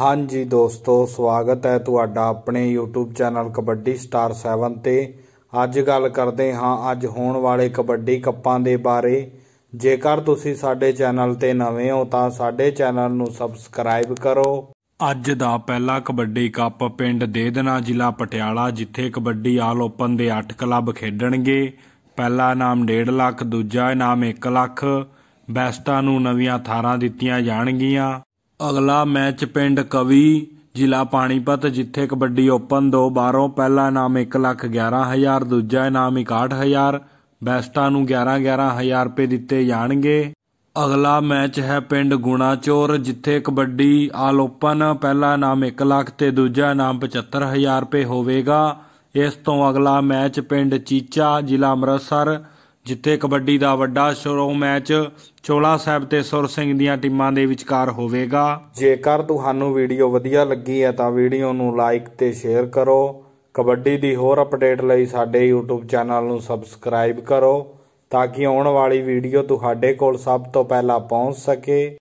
ਹਾਂਜੀ ਦੋਸਤੋ ਸਵਾਗਤ ਹੈ ਤੁਹਾਡਾ ਆਪਣੇ YouTube ਚੈਨਲ ਕਬੱਡੀ ਸਟਾਰ 7 ਤੇ ਅੱਜ ਗੱਲ ਕਰਦੇ ਹਾਂ ਅੱਜ ਹੋਣ ਵਾਲੇ ਕਬੱਡੀ ਕੱਪਾਂ ਦੇ ਬਾਰੇ ਜੇਕਰ ਤੁਸੀਂ ਸਾਡੇ ਚੈਨਲ ਤੇ ਨਵੇਂ ਹੋ ਤਾਂ ਸਾਡੇ ਚੈਨਲ ਨੂੰ ਸਬਸਕ੍ਰਾਈਬ ਕਰੋ ਅੱਜ ਦਾ ਪਹਿਲਾ ਕਬੱਡੀ ਕੱਪ ਪਿੰਡ ਦੇਦਨਾ ਜ਼ਿਲ੍ਹਾ ਪਟਿਆਲਾ ਜਿੱਥੇ ਕਬੱਡੀ ਆਲ ਓਪਨ ਦੇ 8 ਕਲੱਬ ਖੇਡਣਗੇ ਪਹਿਲਾ ਇਨਾਮ 1.5 ਲੱਖ ਦੂਜਾ ਇਨਾਮ 1 ਲੱਖ ਬੈਸਟਾਂ ਨੂੰ ਨਵੀਆਂ ਥਾਰਾਂ ਦਿੱਤੀਆਂ ਜਾਣਗੀਆਂ ਅਗਲਾ ਮੈਚ ਪਿੰਡ ਕਵੀ ਜ਼ਿਲ੍ਹਾ ਪਾਣੀਪਤ ਜਿੱਥੇ ਕਬੱਡੀ ਓਪਨ ਦੋ ਬਾਰੋਂ ਪਹਿਲਾ ਇਨਾਮ 111000 ਦੂਜਾ ਇਨਾਮ 61000 ਬੈਸਟਾਂ ਨੂੰ 11-11000 ਰੁਪਏ ਦਿੱਤੇ ਜਾਣਗੇ ਅਗਲਾ ਮੈਚ ਹੈ ਪਿੰਡ ਗੁਣਾਚੋਰ ਜਿੱਥੇ ਕਬੱਡੀ ਆਲ ਓਪਨ ਪਹਿਲਾ ਇਨਾਮ 1 ਲੱਖ ਤੇ ਦੂਜਾ ਇਨਾਮ 75000 ਰੁਪਏ ਹੋਵੇਗਾ ਇਸ ਤੋਂ ਅਗਲਾ ਮੈਚ ਪਿੰਡ ਚੀਚਾ ਜ਼ਿਲ੍ਹਾ ਅੰਮ੍ਰਿਤਸਰ ਜਿੱਥੇ ਕਬੱਡੀ ਦਾ ਵੱਡਾ ਸ਼ੋਅ ਮੈਚ ਚੋਲਾ ਸਾਹਿਬ ਤੇ ਸੁਰ ਸਿੰਘ ਦੀਆਂ ਟੀਮਾਂ ਦੇ ਵਿਚਕਾਰ ਹੋਵੇਗਾ ਜੇਕਰ ਤੁਹਾਨੂੰ ਵੀਡੀਓ ਵਧੀਆ ਲੱਗੀ ਹੈ ਤਾਂ ਵੀਡੀਓ ਨੂੰ ਲਾਈਕ ਤੇ ਸ਼ੇਅਰ ਕਰੋ ਕਬੱਡੀ ਦੀ ਹੋਰ ਅਪਡੇਟ ਲਈ ਸਾਡੇ YouTube ਚੈਨਲ ਨੂੰ ਸਬਸਕ੍ਰਾਈਬ ਕਰੋ ਤਾਂ ਕਿ ਆਉਣ ਵਾਲੀ ਵੀਡੀਓ ਤੁਹਾਡੇ ਕੋਲ ਸਭ ਤੋਂ ਪਹਿਲਾਂ ਪਹੁੰਚ ਸਕੇ